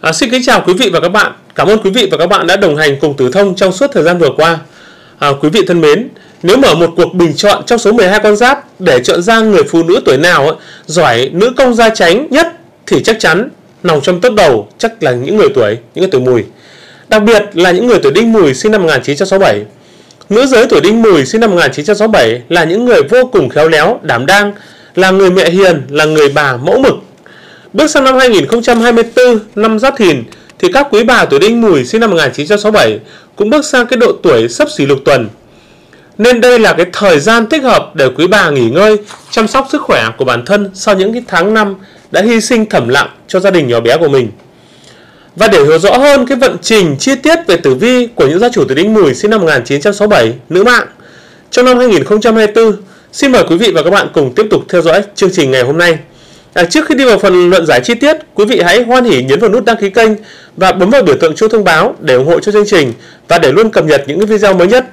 À, xin kính chào quý vị và các bạn. Cảm ơn quý vị và các bạn đã đồng hành cùng Tử Thông trong suốt thời gian vừa qua. À, quý vị thân mến, nếu mở một cuộc bình chọn trong số 12 con giáp để chọn ra người phụ nữ tuổi nào ấy, giỏi nữ công gia tránh nhất thì chắc chắn nằm trong top đầu chắc là những người tuổi những người tuổi mùi. Đặc biệt là những người tuổi đinh mùi sinh năm 1967. Nữ giới tuổi đinh mùi sinh năm 1967 là những người vô cùng khéo léo, đảm đang, là người mẹ hiền, là người bà mẫu mực, Bước sang năm 2024, năm Giáp Thìn, thì các quý bà tuổi Đinh Mùi sinh năm 1967 cũng bước sang cái độ tuổi sắp xỉ lục tuần. Nên đây là cái thời gian thích hợp để quý bà nghỉ ngơi, chăm sóc sức khỏe của bản thân sau những cái tháng năm đã hy sinh thầm lặng cho gia đình nhỏ bé của mình. Và để hiểu rõ hơn cái vận trình chi tiết về tử vi của những gia chủ tuổi Đinh Mùi sinh năm 1967 nữ mạng trong năm 2024, xin mời quý vị và các bạn cùng tiếp tục theo dõi chương trình ngày hôm nay. À, trước khi đi vào phần luận giải chi tiết, quý vị hãy hoan hỉ nhấn vào nút đăng ký kênh và bấm vào biểu tượng chuông thông báo để ủng hộ cho chương trình và để luôn cập nhật những cái video mới nhất.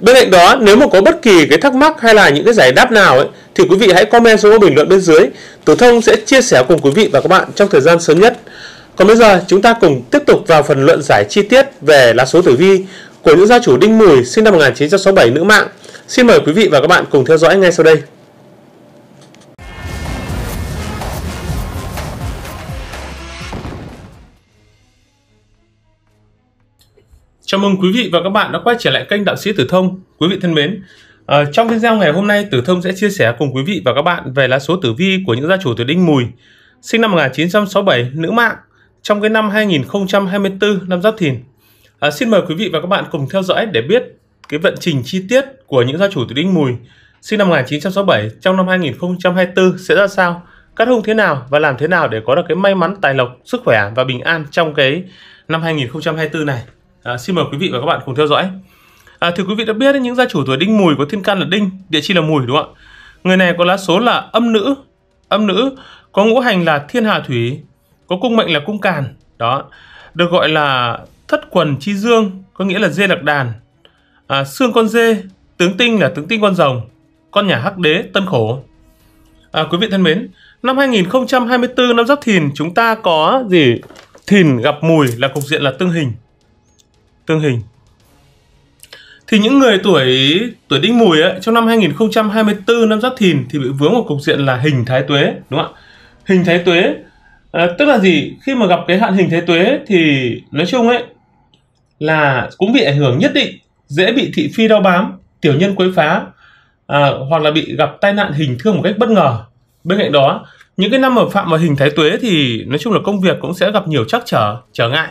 Bên cạnh đó, nếu mà có bất kỳ cái thắc mắc hay là những cái giải đáp nào ấy, thì quý vị hãy comment xuống bình luận bên dưới. Tử Thông sẽ chia sẻ cùng quý vị và các bạn trong thời gian sớm nhất. Còn bây giờ, chúng ta cùng tiếp tục vào phần luận giải chi tiết về lá số tử vi của nữ gia chủ Đinh Mùi sinh năm 1967 nữ mạng. Xin mời quý vị và các bạn cùng theo dõi ngay sau đây. Chào mừng quý vị và các bạn đã quay trở lại kênh Đạo sĩ Tử Thông. Quý vị thân mến, à, trong video ngày hôm nay Tử Thông sẽ chia sẻ cùng quý vị và các bạn về lá số tử vi của những gia chủ tuổi Đinh Mùi, sinh năm 1967, nữ mạng, trong cái năm 2024 năm Giáp Thìn. À, xin mời quý vị và các bạn cùng theo dõi để biết cái vận trình chi tiết của những gia chủ tuổi Đinh Mùi, sinh năm 1967 trong năm 2024 sẽ ra sao, cắt hung thế nào và làm thế nào để có được cái may mắn, tài lộc, sức khỏe và bình an trong cái năm 2024 này. À, xin mời quý vị và các bạn cùng theo dõi. À, thưa quý vị đã biết những gia chủ tuổi đinh mùi có thiên can là đinh, địa chi là mùi đúng không ạ? Người này có lá số là âm nữ, âm nữ có ngũ hành là thiên hà thủy, có cung mệnh là cung càn, đó được gọi là thất quần chi dương, có nghĩa là dê lạc đàn, à, xương con dê, tướng tinh là tướng tinh con rồng, con nhà hắc đế tân khổ. À, quý vị thân mến, năm 2024 năm Giáp Thìn chúng ta có gì? Thìn gặp mùi là cục diện là tương hình tương hình thì những người tuổi tuổi đinh mùi ấy, trong năm 2024 năm giáp thìn thì bị vướng một cục diện là hình thái tuế đúng không ạ hình thái tuế à, tức là gì khi mà gặp cái hạn hình thái tuế thì nói chung ấy là cũng bị ảnh hưởng nhất định dễ bị thị phi đau bám tiểu nhân quấy phá à, hoặc là bị gặp tai nạn hình thương một cách bất ngờ bên cạnh đó những cái năm mà phạm vào hình thái tuế thì nói chung là công việc cũng sẽ gặp nhiều trắc trở trở ngại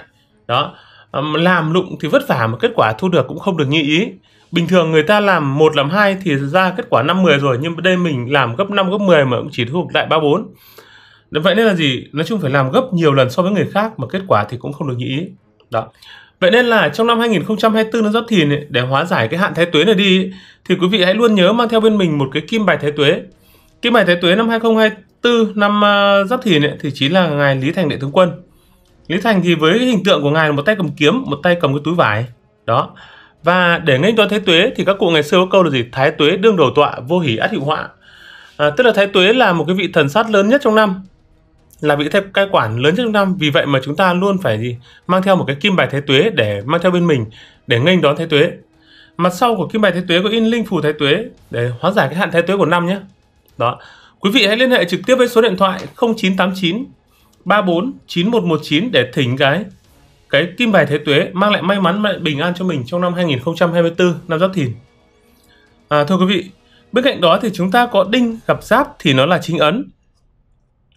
đó Ờ, làm lụng thì vất vả mà kết quả thu được cũng không được như ý bình thường người ta làm một làm hai thì ra kết quả năm mười rồi nhưng đây mình làm gấp năm gấp 10 mà cũng chỉ thu được lại ba bốn. vậy nên là gì nói chung phải làm gấp nhiều lần so với người khác mà kết quả thì cũng không được như ý đó Vậy nên là trong năm 2024 nó giáp thìn để hóa giải cái hạn thái tuế này đi thì quý vị hãy luôn nhớ mang theo bên mình một cái kim bài thái tuế. Kim bài thái tuế năm 2024 năm giáp ờ, thìn thì chính là ngài Lý Thành Đệ Tướng Quân. Lý Thành thì với hình tượng của ngài là một tay cầm kiếm, một tay cầm cái túi vải. Đó. Và để nghênh đón Thái Tuế thì các cụ ngày xưa có câu là gì? Thái Tuế đương đầu tọa, vô hỷ át hữu họa. À, tức là Thái Tuế là một cái vị thần sát lớn nhất trong năm là vị thái cai quản lớn nhất trong năm vì vậy mà chúng ta luôn phải gì mang theo một cái kim bài thái tuế để mang theo bên mình để nghênh đón thái tuế mặt sau của kim bài thái tuế có in linh phù thái tuế để hóa giải cái hạn thái tuế của năm nhé đó quý vị hãy liên hệ trực tiếp với số điện thoại 0989 34 9119 để thỉnh cái cái kim bài thế tuế mang lại may mắn mang lại bình an cho mình trong năm 2024 năm Giáp Thìn. À, thưa quý vị, bên cạnh đó thì chúng ta có đinh gặp giáp thì nó là chính ấn.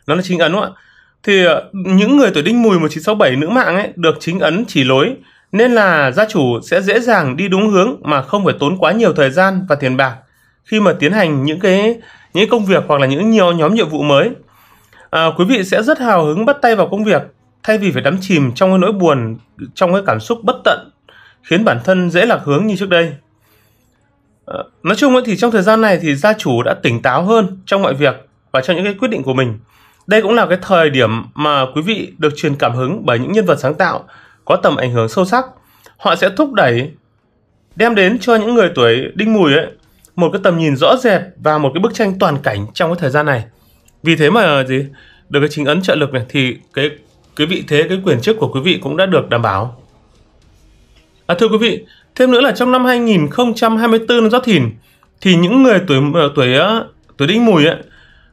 Nó là chính ấn đúng không ạ? Thì ờ, những người tuổi đinh mùi 1967 nữ mạng ấy được chính ấn chỉ lối nên là gia chủ sẽ dễ dàng đi đúng hướng mà không phải tốn quá nhiều thời gian và tiền bạc khi mà tiến hành những cái những công việc hoặc là những nhiều nhóm nhiệm vụ mới à, quý vị sẽ rất hào hứng bắt tay vào công việc thay vì phải đắm chìm trong cái nỗi buồn, trong cái cảm xúc bất tận khiến bản thân dễ lạc hướng như trước đây. À, nói chung ấy thì trong thời gian này thì gia chủ đã tỉnh táo hơn trong mọi việc và trong những cái quyết định của mình. Đây cũng là cái thời điểm mà quý vị được truyền cảm hứng bởi những nhân vật sáng tạo có tầm ảnh hưởng sâu sắc. Họ sẽ thúc đẩy đem đến cho những người tuổi đinh mùi ấy một cái tầm nhìn rõ rệt và một cái bức tranh toàn cảnh trong cái thời gian này vì thế mà gì được cái chính ấn trợ lực này thì cái cái vị thế cái quyền chức của quý vị cũng đã được đảm bảo à, thưa quý vị thêm nữa là trong năm 2024 năm giáp thìn thì những người tuổi ờ, tuổi tuổi đinh mùi ấy,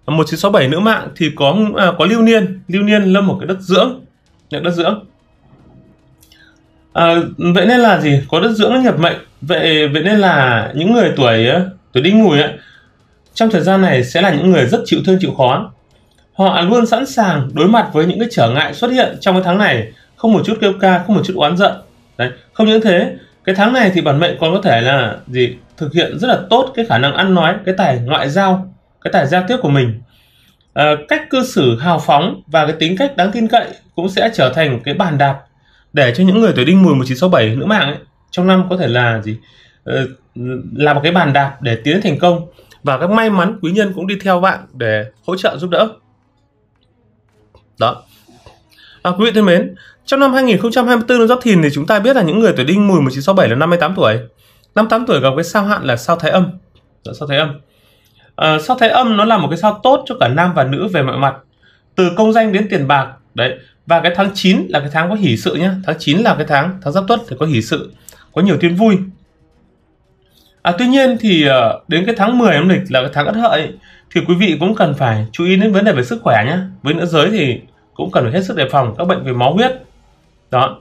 1967 nữ mạng thì có à, có lưu niên lưu niên lâm một cái đất dưỡng nhận đất dưỡng à, vậy nên là gì có đất dưỡng nhập mệnh vậy vậy nên là những người tuổi tuổi đinh mùi ấy, trong thời gian này sẽ là những người rất chịu thương chịu khó. Họ luôn sẵn sàng đối mặt với những cái trở ngại xuất hiện trong cái tháng này, không một chút kêu ca, không một chút oán giận. Đấy, không những thế, cái tháng này thì bản mệnh còn có thể là gì thực hiện rất là tốt cái khả năng ăn nói, cái tài ngoại giao, cái tài giao tiếp của mình. À, cách cư xử hào phóng và cái tính cách đáng tin cậy cũng sẽ trở thành cái bàn đạp để cho những người tuổi đinh mùi 1967 nữ mạng ấy, trong năm có thể là gì ờ, là một cái bàn đạp để tiến thành công và các may mắn quý nhân cũng đi theo bạn để hỗ trợ giúp đỡ đó à, quý vị thân mến trong năm 2024 năm Giáp Thìn thì chúng ta biết là những người tuổi Đinh Mùi 1967 là 58 tuổi 58 tuổi gặp cái sao hạn là sao Thái Âm đó, sao Thái Âm à, sao Thái Âm nó là một cái sao tốt cho cả nam và nữ về mọi mặt từ công danh đến tiền bạc đấy và cái tháng 9 là cái tháng có hỷ sự nhá tháng 9 là cái tháng tháng giáp tuất thì có hỷ sự có nhiều tin vui À, tuy nhiên thì ờ, đến cái tháng 10 âm lịch là cái tháng ất hợi thì quý vị cũng cần phải chú ý đến vấn đề về sức khỏe nhé. Với nữ giới thì cũng cần phải hết sức đề phòng các bệnh về máu huyết. Đó.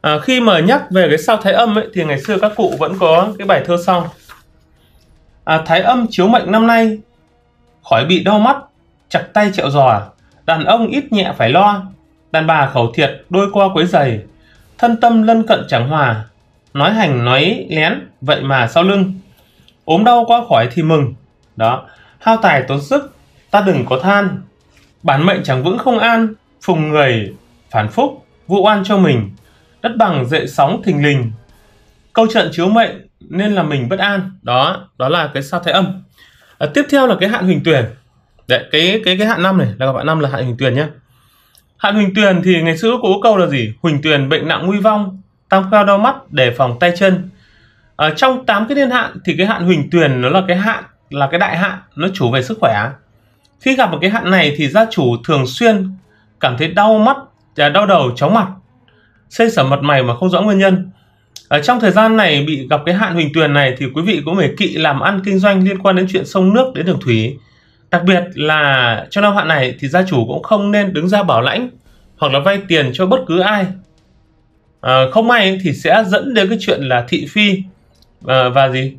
À, khi mà nhắc về cái sao thái âm ấy, thì ngày xưa các cụ vẫn có cái bài thơ sau. À, thái âm chiếu mệnh năm nay khỏi bị đau mắt, chặt tay chẹo giò, đàn ông ít nhẹ phải lo, đàn bà khẩu thiệt đôi qua quấy giày, thân tâm lân cận chẳng hòa, nói hành nói lén, vậy mà sau lưng ốm đau qua khỏi thì mừng đó hao tài tốn sức ta đừng có than bản mệnh chẳng vững không an phùng người phản phúc vụ oan cho mình đất bằng dậy sóng thình lình câu trận chiếu mệnh nên là mình bất an đó đó là cái sao thái âm à, tiếp theo là cái hạn huỳnh tuyền Đấy, cái cái cái hạn năm này là các bạn năm là hạn huỳnh tuyền nhé hạn huỳnh tuyền thì ngày xưa có câu là gì huỳnh tuyền bệnh nặng nguy vong tam khoa đau mắt để phòng tay chân à, trong 8 cái niên hạn thì cái hạn huỳnh tuyền nó là cái hạn là cái đại hạn nó chủ về sức khỏe khi gặp một cái hạn này thì gia chủ thường xuyên cảm thấy đau mắt à, đau đầu chóng mặt xây sở mặt mày mà không rõ nguyên nhân ở trong thời gian này bị gặp cái hạn huỳnh tuyền này thì quý vị cũng phải kỵ làm ăn kinh doanh liên quan đến chuyện sông nước đến đường thủy đặc biệt là trong năm hạn này thì gia chủ cũng không nên đứng ra bảo lãnh hoặc là vay tiền cho bất cứ ai à, không may thì sẽ dẫn đến cái chuyện là thị phi và, ờ, và gì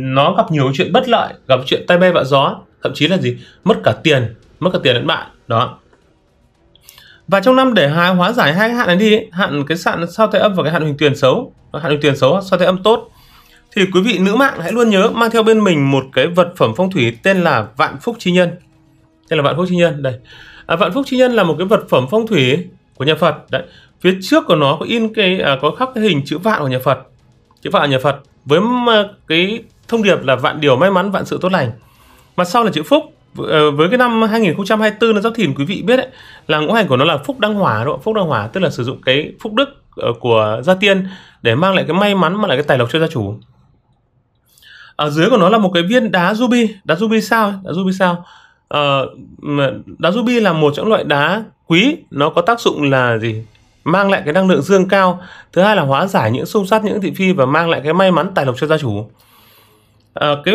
nó gặp nhiều chuyện bất lợi gặp chuyện tay bay vạ gió thậm chí là gì mất cả tiền mất cả tiền đến bạn đó và trong năm để hai hóa giải hai cái hạn này đi hạn cái hạn sao tay âm và cái hạn hình tuyển xấu hạn hình tuyển xấu sao tay âm tốt thì quý vị nữ mạng hãy luôn nhớ mang theo bên mình một cái vật phẩm phong thủy tên là vạn phúc chi nhân tên là vạn phúc chi nhân đây à, vạn phúc chi nhân là một cái vật phẩm phong thủy của nhà Phật đấy phía trước của nó có in cái à, có khắc cái hình chữ vạn của nhà Phật chữ vạn nhà Phật với ờ, cái thông điệp là vạn điều may mắn vạn sự tốt lành mặt sau là chữ phúc ờ, với cái năm 2024 là giáp thìn quý vị biết đấy là ngũ hành của nó là phúc đăng hỏa đúng không? phúc đăng hỏa tức là sử dụng cái phúc đức ờ, của gia tiên để mang lại cái may mắn mà lại cái tài lộc cho gia chủ ở dưới của nó là một cái viên đá ruby đá ruby sao đá ruby sao đá ruby là một trong loại đá quý nó có tác dụng là gì mang lại cái năng lượng dương cao thứ hai là hóa giải những xung sát những thị phi và mang lại cái may mắn tài lộc cho gia chủ à, cái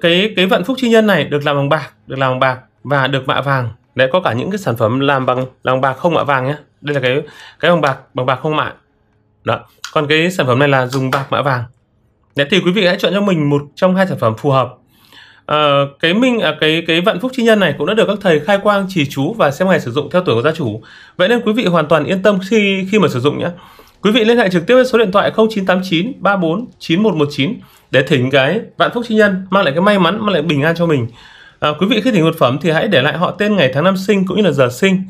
cái cái vận phúc chi nhân này được làm bằng bạc được làm bằng bạc và được mạ vàng để có cả những cái sản phẩm làm bằng làm bạc không mạ vàng nhé đây là cái cái bằng bạc bằng bạc không mạ đó còn cái sản phẩm này là dùng bạc mạ vàng để thì quý vị hãy chọn cho mình một trong hai sản phẩm phù hợp À, cái minh à, cái cái vạn phúc chi nhân này cũng đã được các thầy khai quang trì chú và xem ngày sử dụng theo tuổi của gia chủ. Vậy nên quý vị hoàn toàn yên tâm khi khi mà sử dụng nhé. Quý vị liên hệ trực tiếp với số điện thoại 0989 34 9119 để thỉnh cái vạn phúc chi nhân mang lại cái may mắn mang lại bình an cho mình. À, quý vị khi thỉnh vật phẩm thì hãy để lại họ tên ngày tháng năm sinh cũng như là giờ sinh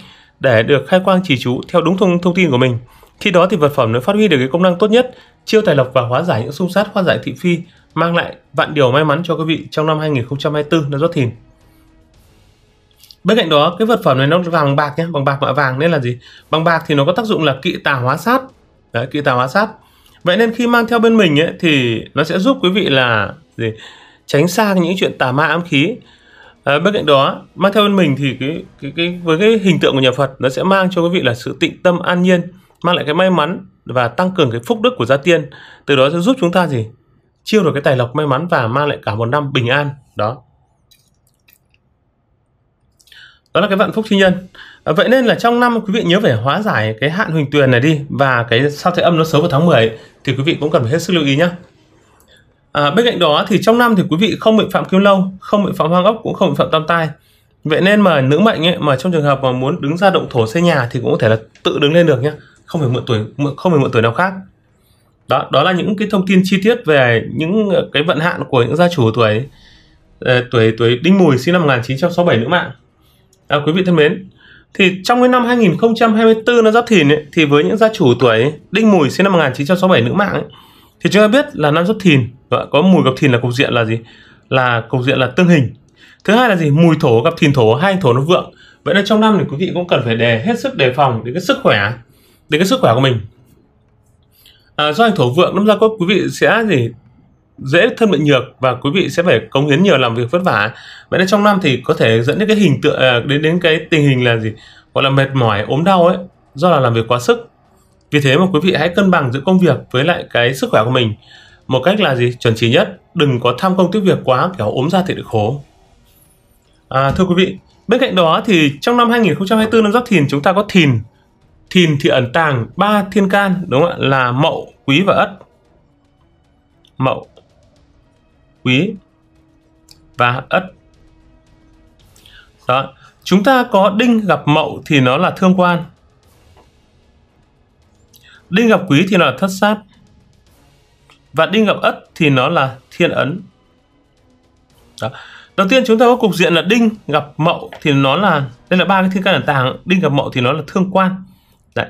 để được khai quang chỉ chú theo đúng thông thông tin của mình. Khi đó thì vật phẩm nó phát huy được cái công năng tốt nhất, chiêu tài lộc và hóa giải những xung sát hóa giải thị phi mang lại vạn điều may mắn cho quý vị trong năm 2024 là rất thìn. Bên cạnh đó, cái vật phẩm này nó vàng bằng bạc nhé, bằng bạc mạ vàng nên là gì? Bằng bạc thì nó có tác dụng là kỵ tà hóa sát. Đấy, kỵ tà hóa sát. Vậy nên khi mang theo bên mình ấy, thì nó sẽ giúp quý vị là gì? tránh xa những chuyện tà ma ám khí. À, bên cạnh đó, mang theo bên mình thì cái, cái cái với cái hình tượng của nhà Phật nó sẽ mang cho quý vị là sự tịnh tâm an nhiên, mang lại cái may mắn và tăng cường cái phúc đức của gia tiên. Từ đó sẽ giúp chúng ta gì? chiêu được cái tài lộc may mắn và mang lại cả một năm bình an đó đó là cái vạn phúc chi nhân à, vậy nên là trong năm quý vị nhớ phải hóa giải cái hạn huỳnh tuyền này đi và cái sao thái âm nó xấu vào tháng 10 thì quý vị cũng cần phải hết sức lưu ý nhé à, bên cạnh đó thì trong năm thì quý vị không bị phạm kim lâu không bị phạm hoang ốc cũng không bị phạm tam tai vậy nên mà nữ mệnh ấy, mà trong trường hợp mà muốn đứng ra động thổ xây nhà thì cũng có thể là tự đứng lên được nhé không phải mượn tuổi không phải mượn tuổi nào khác đó đó là những cái thông tin chi tiết về những ờ, cái vận hạn của những gia chủ tuổi ờ, tuổi tuổi Đinh Mùi sinh năm 1967 nữ mạng à, quý vị thân mến thì trong cái năm 2024 nó giáp thìn ấy, thì với những gia chủ tuổi Đinh Mùi sinh năm 1967 nữ mạng ấy, thì chúng ta biết là năm giáp thìn có mùi gặp thìn là cục diện là gì là cục diện là tương hình thứ hai là gì mùi thổ gặp thìn thổ hai thổ nó vượng vậy nên trong năm thì quý vị cũng cần phải đề hết sức đề phòng đến cái sức khỏe đến cái sức khỏe của mình à, do hành thổ vượng năm gia có quý vị sẽ gì dễ thân bệnh nhược và quý vị sẽ phải cống hiến nhiều làm việc vất vả vậy nên trong năm thì có thể dẫn đến cái hình tượng à, đến đến cái tình hình là gì gọi là mệt mỏi ốm đau ấy do là làm việc quá sức vì thế mà quý vị hãy cân bằng giữa công việc với lại cái sức khỏe của mình một cách là gì chuẩn chỉ nhất đừng có tham công tiếc việc quá kéo ốm ra thì được khổ à, thưa quý vị bên cạnh đó thì trong năm 2024 năm giáp thìn chúng ta có thìn thìn thì ẩn tàng ba thiên can đúng không ạ là mậu quý và ất mậu quý và ất đó chúng ta có đinh gặp mậu thì nó là thương quan đinh gặp quý thì nó là thất sát và đinh gặp ất thì nó là thiên ấn đó đầu tiên chúng ta có cục diện là đinh gặp mậu thì nó là đây là ba cái thiên can ẩn tàng đinh gặp mậu thì nó là thương quan Đấy.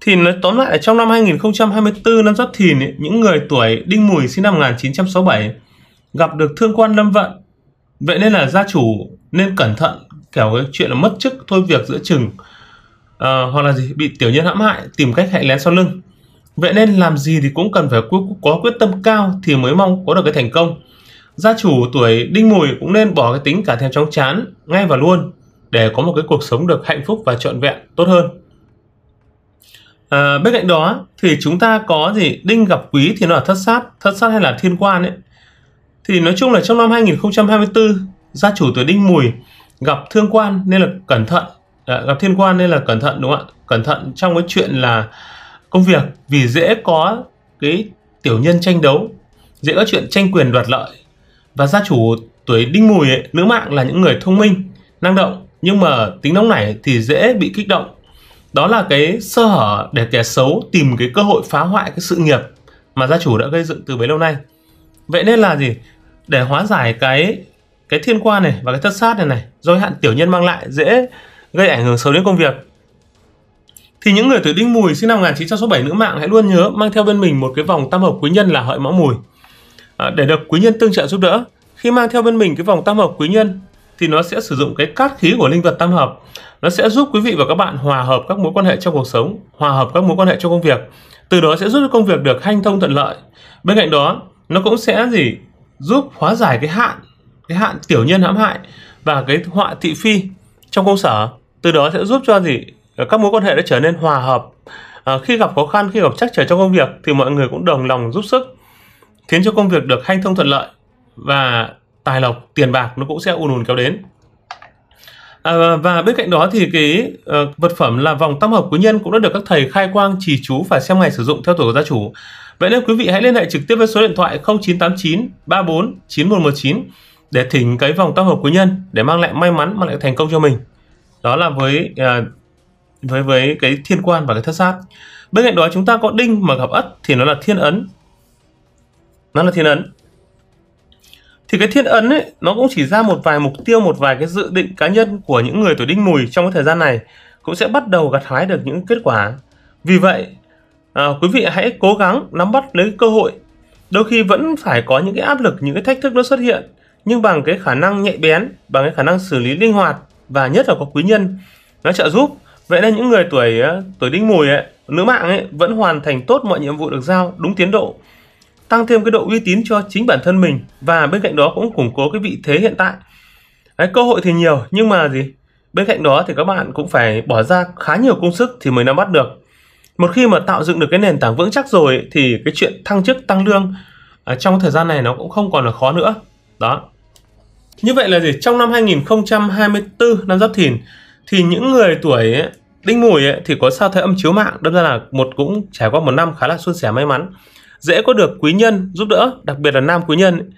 Thì nói tóm lại là trong năm 2024 năm Giáp Thìn ấy, những người tuổi Đinh Mùi sinh năm 1967 gặp được thương quan lâm vận. Vậy nên là gia chủ nên cẩn thận kẻo cái chuyện là mất chức thôi việc giữa chừng à, hoặc là gì bị tiểu nhân hãm hại tìm cách hại lén sau lưng. Vậy nên làm gì thì cũng cần phải có quyết tâm cao thì mới mong có được cái thành công. Gia chủ tuổi Đinh Mùi cũng nên bỏ cái tính cả thèm chóng chán ngay và luôn để có một cái cuộc sống được hạnh phúc và trọn vẹn tốt hơn. À, bên cạnh đó thì chúng ta có gì đinh gặp quý thì nó là thất sát, thất sát hay là thiên quan ấy. Thì nói chung là trong năm 2024 gia chủ tuổi đinh mùi gặp thương quan nên là cẩn thận, à, gặp thiên quan nên là cẩn thận đúng không ạ? Cẩn thận trong cái chuyện là công việc vì dễ có cái tiểu nhân tranh đấu, dễ có chuyện tranh quyền đoạt lợi. Và gia chủ tuổi đinh mùi ấy, nữ mạng là những người thông minh, năng động nhưng mà tính nóng nảy thì dễ bị kích động đó là cái sơ hở để kẻ xấu tìm cái cơ hội phá hoại cái sự nghiệp mà gia chủ đã gây dựng từ bấy lâu nay vậy nên là gì để hóa giải cái cái thiên quan này và cái thất sát này này do hạn tiểu nhân mang lại dễ gây ảnh hưởng xấu đến công việc thì những người tuổi đinh mùi sinh năm 1967 nữ mạng hãy luôn nhớ mang theo bên mình một cái vòng tam hợp quý nhân là hợi mão mùi à, để được quý nhân tương trợ giúp đỡ khi mang theo bên mình cái vòng tam hợp quý nhân thì nó sẽ sử dụng cái cát khí của linh vật tam hợp nó sẽ giúp quý vị và các bạn hòa hợp các mối quan hệ trong cuộc sống hòa hợp các mối quan hệ trong công việc từ đó sẽ giúp công việc được hanh thông thuận lợi bên cạnh đó nó cũng sẽ gì giúp hóa giải cái hạn cái hạn tiểu nhân hãm hại và cái họa thị phi trong công sở từ đó sẽ giúp cho gì các mối quan hệ đã trở nên hòa hợp à, khi gặp khó khăn khi gặp trắc trở trong công việc thì mọi người cũng đồng lòng giúp sức khiến cho công việc được hanh thông thuận lợi và tài lộc tiền bạc nó cũng sẽ ùn ùn kéo đến À, và bên cạnh đó thì cái uh, vật phẩm là vòng tam hợp quý nhân cũng đã được các thầy khai quang chỉ chú và xem ngày sử dụng theo tuổi của gia chủ. Vậy nên quý vị hãy liên hệ trực tiếp với số điện thoại 0989 34 9119 để thỉnh cái vòng tam hợp quý nhân để mang lại may mắn mang lại thành công cho mình. Đó là với uh, với với cái thiên quan và cái thất sát. Bên cạnh đó chúng ta có đinh mà gặp ất thì nó là thiên ấn. Nó là thiên ấn thì cái thiên ấn ấy nó cũng chỉ ra một vài mục tiêu một vài cái dự định cá nhân của những người tuổi đinh mùi trong cái thời gian này cũng sẽ bắt đầu gặt hái được những kết quả vì vậy à, quý vị hãy cố gắng nắm bắt lấy cơ hội đôi khi vẫn phải có những cái áp lực những cái thách thức nó xuất hiện nhưng bằng cái khả năng nhạy bén bằng cái khả năng xử lý linh hoạt và nhất là có quý nhân nó trợ giúp vậy nên những người tuổi à, tuổi đinh mùi ấy nữ mạng ấy vẫn hoàn thành tốt mọi nhiệm vụ được giao đúng tiến độ tăng thêm cái độ uy tín cho chính bản thân mình và bên cạnh đó cũng củng cố cái vị thế hiện tại Đấy, cơ hội thì nhiều nhưng mà gì bên cạnh đó thì các bạn cũng phải bỏ ra khá nhiều công sức thì mới nắm bắt được một khi mà tạo dựng được cái nền tảng vững chắc rồi thì cái chuyện thăng chức tăng lương ở trong thời gian này nó cũng không còn là khó nữa đó như vậy là gì trong năm 2024 năm giáp thìn thì những người tuổi ấy, đinh mùi ấy, thì có sao thấy âm chiếu mạng đâm ra là một cũng trải qua một năm khá là suôn sẻ may mắn dễ có được quý nhân giúp đỡ đặc biệt là nam quý nhân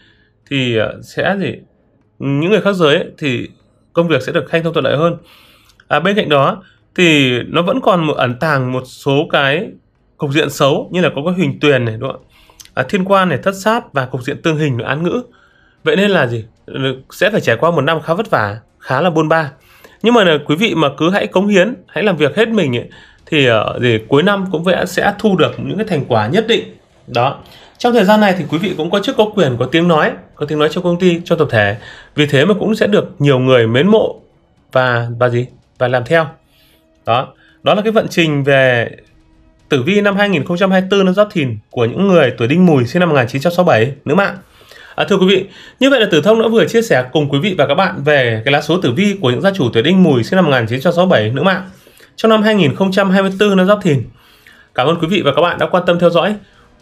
thì ờ, sẽ gì những người khác giới thì công việc sẽ được hanh thông thuận lợi hơn à, bên cạnh đó thì nó vẫn còn một ẩn tàng một số cái cục diện xấu như là có cái huỳnh tuyền này đúng không ạ à, thiên quan này thất sát và cục diện tương hình án ngữ vậy nên là gì ờ, sẽ phải trải qua một năm khá vất vả khá là bôn ba nhưng mà là quý vị mà cứ hãy cống hiến hãy làm việc hết mình ấy, thì để ờ, cuối năm cũng sẽ thu được những cái thành quả nhất định đó trong thời gian này thì quý vị cũng có chức có quyền có tiếng nói có tiếng nói cho công ty cho tập thể vì thế mà cũng sẽ được nhiều người mến mộ và và gì và làm theo đó đó là cái vận trình về tử vi năm 2024 năm Giáp Thìn của những người tuổi Đinh Mùi sinh năm 1967 nữ mạng À, thưa quý vị, như vậy là Tử Thông đã vừa chia sẻ cùng quý vị và các bạn về cái lá số tử vi của những gia chủ tuổi Đinh Mùi sinh năm 1967 nữ mạng trong năm 2024 năm Giáp Thìn. Cảm ơn quý vị và các bạn đã quan tâm theo dõi.